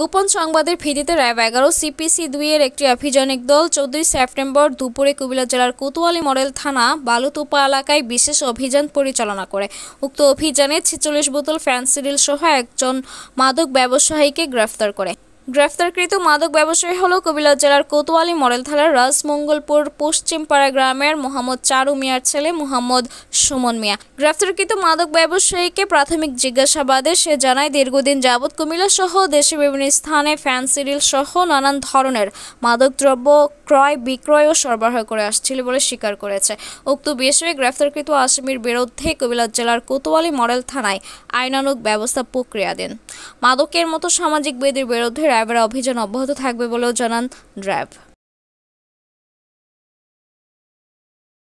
গোপন সংবাদের ভিত্তিতে র্যাব এগারো সিপিসি দুইয়ের একটি অভিযানিক দল চৌদ্দই সেপ্টেম্বর দুপুরে কুমিল্লা জেলার কোতোয়ালি মডেল থানা বালুতুপা এলাকায় বিশেষ অভিযান পরিচালনা করে উক্ত অভিযানে ছেচল্লিশ বোতল ফ্যান্সিডিল সহ একজন মাদক ব্যবসায়ীকে গ্রেফতার করে গ্রেফতারকৃত মাদক ব্যবসায়ী হল কবিলা জেলার কোতোয়ালি মডেল থানার রাজমঙ্গলপুর পশ্চিমপাড়া গ্রামের মোহাম্মদ চারু মিয়ার ছেলে মোহাম্মদ সুমন মিয়া গ্রেফতারকৃত মাদক ব্যবসায়ীকে প্রাথমিক জিজ্ঞাসাবাদে সে জানায় দীর্ঘদিন যাবৎ কুমিল্লা সহ দেশের বিভিন্ন স্থানে ফ্যান্সিডিল সহ নানান ধরনের মাদকদ্রব্য ক্রয় বিক্রয় ও সরবরাহ করে আসছিল বলে স্বীকার করেছে উক্ত বিষয়ে গ্রেফতারকৃত আসামির বিরুদ্ধে কবিলা জেলার কোতোয়ালি মডেল থানায় আইনানুগ ব্যবস্থা প্রক্রিয়া দেন মাদকের মতো সামাজিক বেদের বিরুদ্ধে ড্রাইভার অভিযান অব্যাহত থাকবে বলেও জানান ড্রাইভ